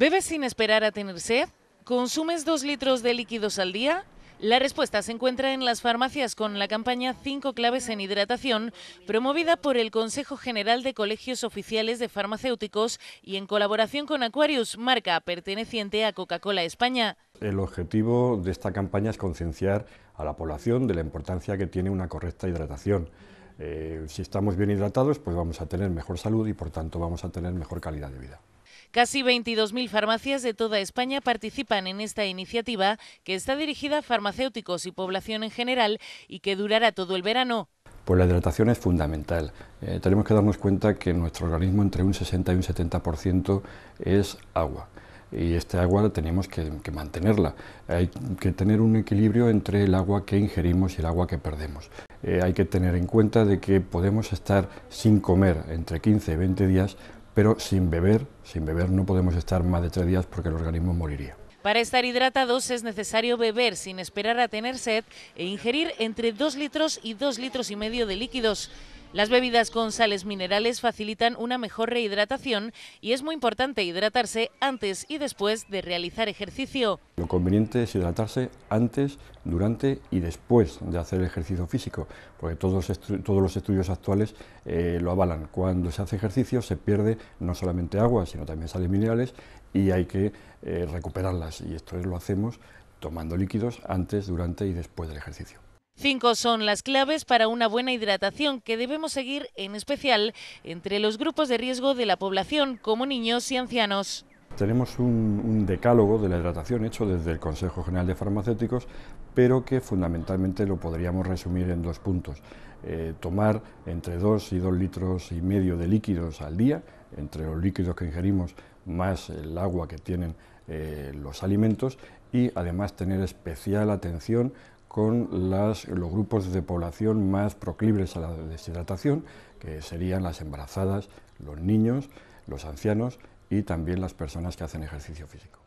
¿Bebes sin esperar a tener sed? ¿Consumes dos litros de líquidos al día? La respuesta se encuentra en las farmacias con la campaña cinco claves en hidratación, promovida por el Consejo General de Colegios Oficiales de Farmacéuticos y en colaboración con Aquarius, marca perteneciente a Coca-Cola España. El objetivo de esta campaña es concienciar a la población de la importancia que tiene una correcta hidratación eh, si estamos bien hidratados, pues vamos a tener mejor salud y por tanto vamos a tener mejor calidad de vida. Casi 22.000 farmacias de toda España participan en esta iniciativa que está dirigida a farmacéuticos y población en general y que durará todo el verano. Pues la hidratación es fundamental. Eh, tenemos que darnos cuenta que nuestro organismo entre un 60 y un 70% es agua y esta agua tenemos que, que, mantenerla. Hay que tener un equilibrio entre el agua que ingerimos y el agua que perdemos. Eh, hay que tener en cuenta de que podemos estar sin comer entre 15 y 20 días, pero sin beber, sin beber no podemos estar más de tres días porque el organismo moriría. Para estar hidratados es necesario beber sin esperar a tener sed e ingerir entre 2 litros y 2 litros y medio de líquidos. Las bebidas con sales minerales facilitan una mejor rehidratación y es muy importante hidratarse antes y después de realizar ejercicio. Lo conveniente es hidratarse antes, durante y después de hacer ejercicio físico, porque todos, los estudios actuales eh, lo avalan. Cuando se hace ejercicio se pierde no solamente agua, sino también sales minerales y hay que eh, recuperarlas. Y esto lo hacemos tomando líquidos antes, durante y después del ejercicio. Cinco son las claves para una buena hidratación que debemos seguir en especial entre los grupos de riesgo de la población como niños y ancianos. Tenemos un, decálogo de la hidratación hecho desde el Consejo General de Farmacéuticos, pero que fundamentalmente lo podríamos resumir en dos puntos. Eh, tomar entre dos y dos litros y medio de líquidos al día, entre los líquidos que ingerimos más el agua que tienen eh, los alimentos, y además tener especial atención con los grupos de población más proclives a la deshidratación, que serían las embarazadas, los niños, los ancianos y también las personas que hacen ejercicio físico.